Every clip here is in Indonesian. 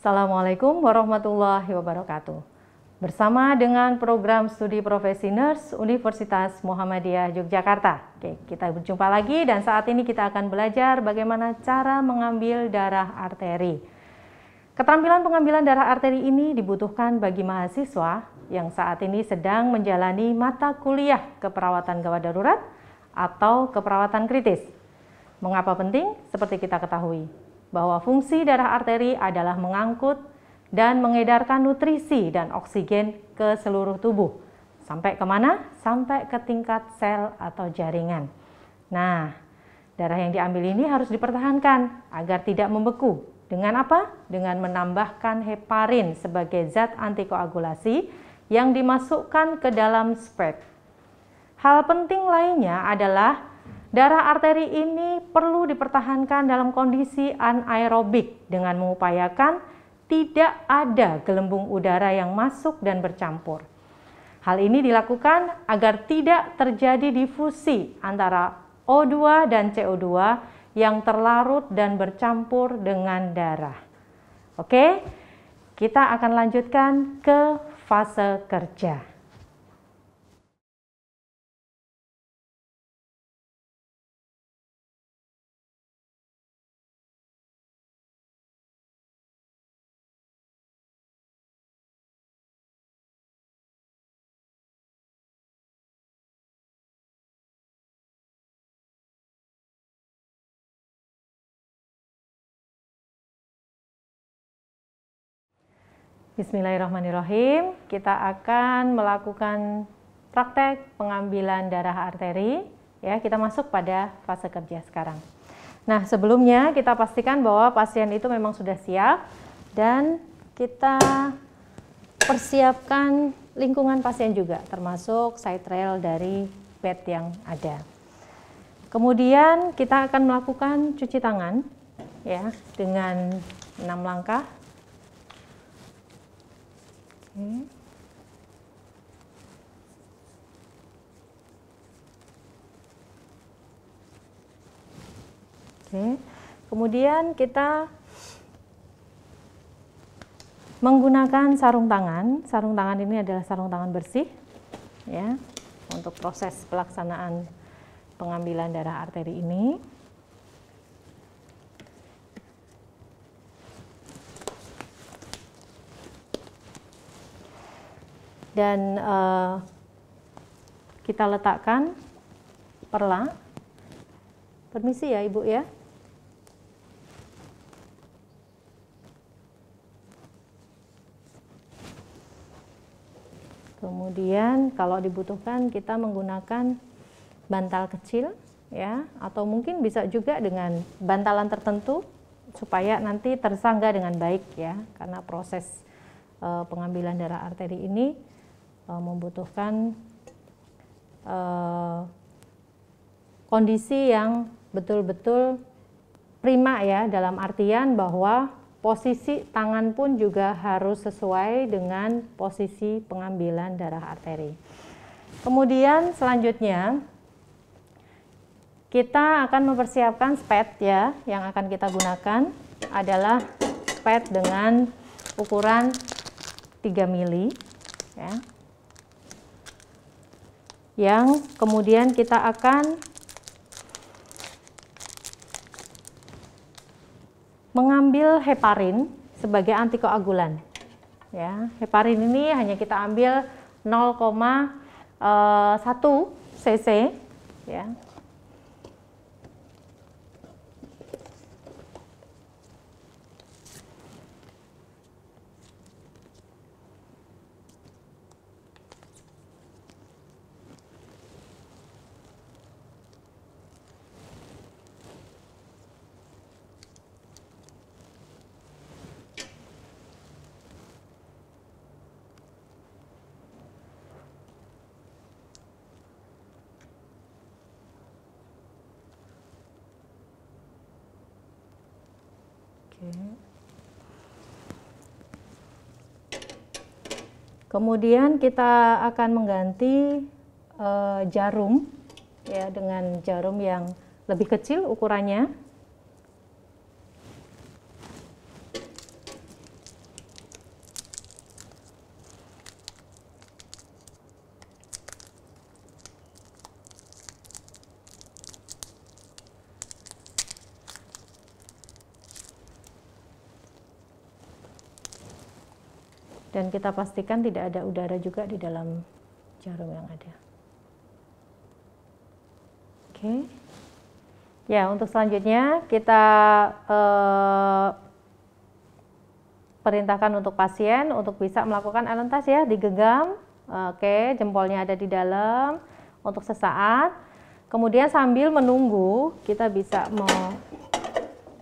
Assalamualaikum warahmatullahi wabarakatuh. Bersama dengan program studi profesi nurse Universitas Muhammadiyah Yogyakarta. Oke, kita berjumpa lagi dan saat ini kita akan belajar bagaimana cara mengambil darah arteri. Keterampilan pengambilan darah arteri ini dibutuhkan bagi mahasiswa yang saat ini sedang menjalani mata kuliah keperawatan gawat darurat atau keperawatan kritis. Mengapa penting? Seperti kita ketahui, bahwa fungsi darah arteri adalah mengangkut dan mengedarkan nutrisi dan oksigen ke seluruh tubuh. Sampai kemana? Sampai ke tingkat sel atau jaringan. Nah, darah yang diambil ini harus dipertahankan agar tidak membeku. Dengan apa? Dengan menambahkan heparin sebagai zat antikoagulasi yang dimasukkan ke dalam spek. Hal penting lainnya adalah Darah arteri ini perlu dipertahankan dalam kondisi anaerobik dengan mengupayakan tidak ada gelembung udara yang masuk dan bercampur. Hal ini dilakukan agar tidak terjadi difusi antara O2 dan CO2 yang terlarut dan bercampur dengan darah. Oke, kita akan lanjutkan ke fase kerja. Bismillahirrahmanirrahim. Kita akan melakukan praktek pengambilan darah arteri. Ya, kita masuk pada fase kerja sekarang. Nah, sebelumnya kita pastikan bahwa pasien itu memang sudah siap dan kita persiapkan lingkungan pasien juga, termasuk side rail dari bed yang ada. Kemudian kita akan melakukan cuci tangan ya dengan enam langkah Oke. Kemudian kita menggunakan sarung tangan. Sarung tangan ini adalah sarung tangan bersih ya untuk proses pelaksanaan pengambilan darah arteri ini. dan uh, kita letakkan perla. Permisi ya Ibu ya. Kemudian kalau dibutuhkan kita menggunakan bantal kecil ya atau mungkin bisa juga dengan bantalan tertentu supaya nanti tersangga dengan baik ya karena proses e, pengambilan darah arteri ini Eh, membutuhkan eh, kondisi yang betul-betul prima ya dalam artian bahwa posisi tangan pun juga harus sesuai dengan posisi pengambilan darah arteri. Kemudian selanjutnya kita akan mempersiapkan spet ya yang akan kita gunakan adalah spet dengan ukuran 3 mili ya yang kemudian kita akan mengambil heparin sebagai antikoagulan. Ya, heparin ini hanya kita ambil 0,1 eh, cc ya. Kemudian kita akan mengganti uh, jarum ya dengan jarum yang lebih kecil ukurannya kita pastikan tidak ada udara juga di dalam jarum yang ada. Oke. Okay. Ya, untuk selanjutnya kita eh, perintahkan untuk pasien untuk bisa melakukan alentas ya, digenggam. Oke, okay, jempolnya ada di dalam untuk sesaat. Kemudian sambil menunggu, kita bisa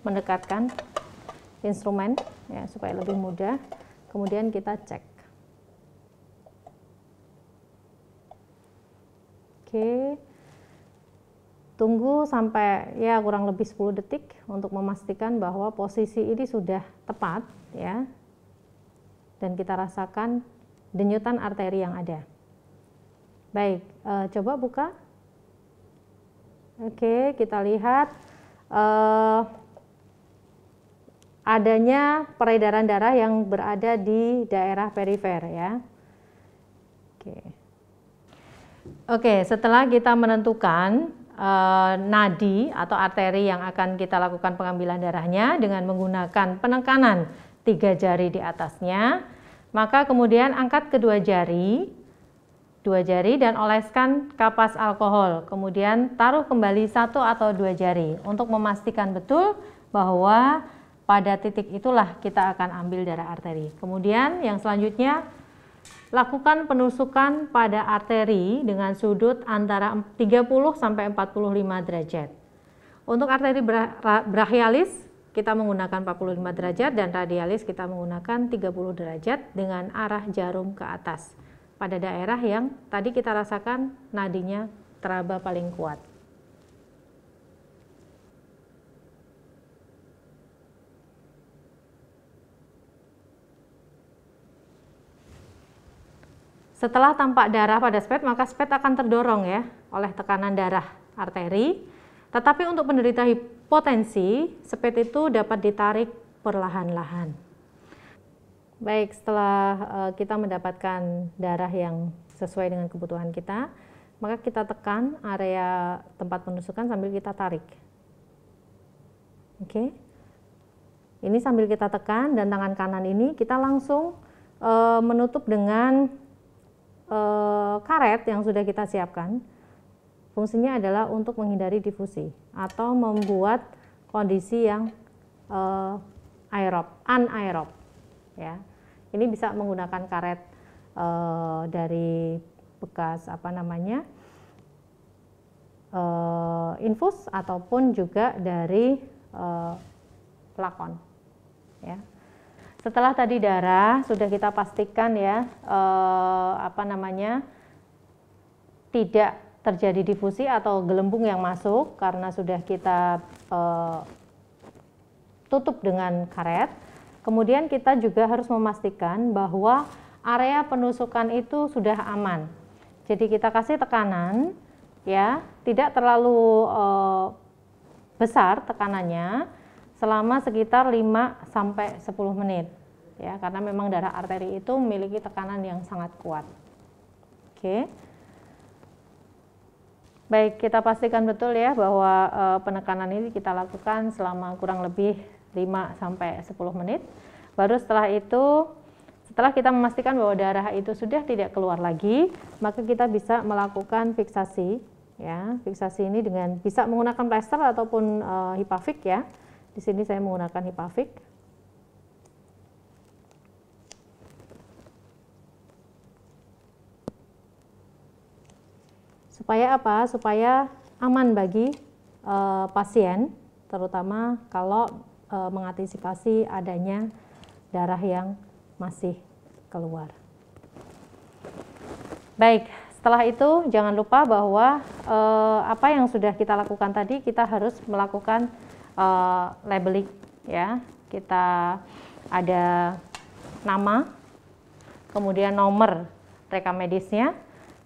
mendekatkan instrumen ya supaya lebih mudah kemudian kita cek. Oke, tunggu sampai ya kurang lebih 10 detik untuk memastikan bahwa posisi ini sudah tepat ya. Dan kita rasakan denyutan arteri yang ada. Baik, e, coba buka. Oke, kita lihat Uh, adanya peredaran darah yang berada di daerah perifer ya. Oke. Oke, setelah kita menentukan eh, nadi atau arteri yang akan kita lakukan pengambilan darahnya dengan menggunakan penekanan tiga jari di atasnya, maka kemudian angkat kedua jari, dua jari dan oleskan kapas alkohol. Kemudian taruh kembali satu atau dua jari untuk memastikan betul bahwa pada titik itulah kita akan ambil darah arteri. Kemudian yang selanjutnya lakukan penusukan pada arteri dengan sudut antara 30 sampai 45 derajat. Untuk arteri brachialis kita menggunakan 45 derajat dan radialis kita menggunakan 30 derajat dengan arah jarum ke atas pada daerah yang tadi kita rasakan nadinya teraba paling kuat. Setelah tampak darah pada spet, maka spet akan terdorong ya oleh tekanan darah arteri. Tetapi untuk penderita hipotensi, spet itu dapat ditarik perlahan-lahan. Baik, setelah eh, kita mendapatkan darah yang sesuai dengan kebutuhan kita, maka kita tekan area tempat penusukan sambil kita tarik. Oke. Ini sambil kita tekan dan tangan kanan ini kita langsung eh, menutup dengan eh, karet yang sudah kita siapkan fungsinya adalah untuk menghindari difusi atau membuat kondisi yang eh, aerob, anaerob. Ya, ini bisa menggunakan karet eh, dari bekas apa namanya eh, infus ataupun juga dari eh, plakon. Ya. Setelah tadi darah sudah kita pastikan ya eh, apa namanya tidak terjadi difusi atau gelembung yang masuk karena sudah kita eh, tutup dengan karet. Kemudian kita juga harus memastikan bahwa area penusukan itu sudah aman. Jadi kita kasih tekanan ya, tidak terlalu eh, besar tekanannya selama sekitar 5 sampai 10 menit. Ya, karena memang darah arteri itu memiliki tekanan yang sangat kuat. Oke. Baik, kita pastikan betul ya bahwa e, penekanan ini kita lakukan selama kurang lebih 5 sampai 10 menit. Baru setelah itu setelah kita memastikan bahwa darah itu sudah tidak keluar lagi, maka kita bisa melakukan fiksasi ya. Fiksasi ini dengan bisa menggunakan plester ataupun e, eh, hipafik ya di sini saya menggunakan hipafik Supaya apa? Supaya aman bagi e, pasien, terutama kalau e, mengantisipasi adanya darah yang masih keluar. Baik, setelah itu jangan lupa bahwa e, apa yang sudah kita lakukan tadi kita harus melakukan uh, labeling ya. Kita ada nama, kemudian nomor rekam medisnya,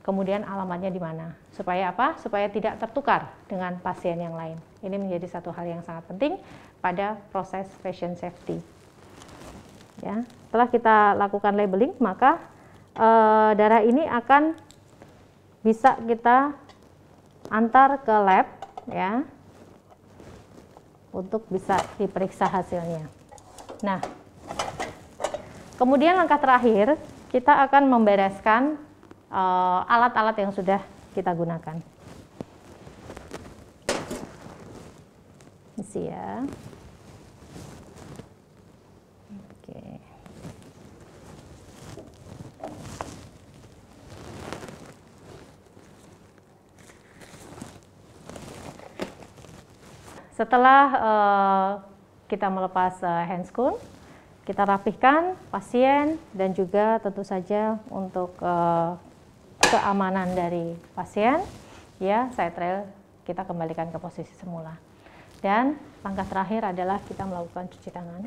kemudian alamatnya di mana. Supaya apa? Supaya tidak tertukar dengan pasien yang lain. Ini menjadi satu hal yang sangat penting pada proses patient safety. Ya, setelah kita lakukan labeling, maka e, darah ini akan bisa kita antar ke lab, ya, untuk bisa diperiksa hasilnya. Nah, kemudian langkah terakhir kita akan membereskan eh, alat-alat uh, yang sudah kita gunakan. sih ya. Setelah uh, kita melepas uh, eh, handscoon, kita rapihkan pasien dan juga tentu saja untuk uh, keamanan dari pasien, ya saya trail kita kembalikan ke posisi semula. Dan langkah terakhir adalah kita melakukan cuci tangan.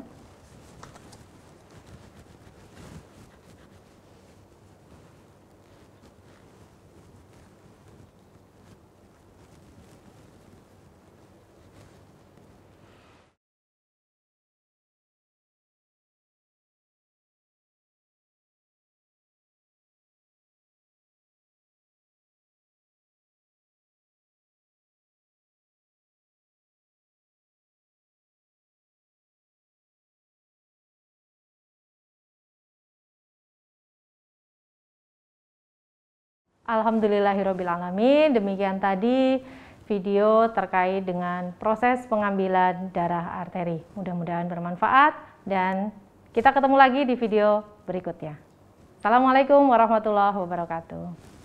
Alhamdulillahirobbilalamin. Demikian tadi video terkait dengan proses pengambilan darah arteri. Mudah-mudahan bermanfaat dan kita ketemu lagi di video berikutnya. Assalamualaikum warahmatullahi wabarakatuh.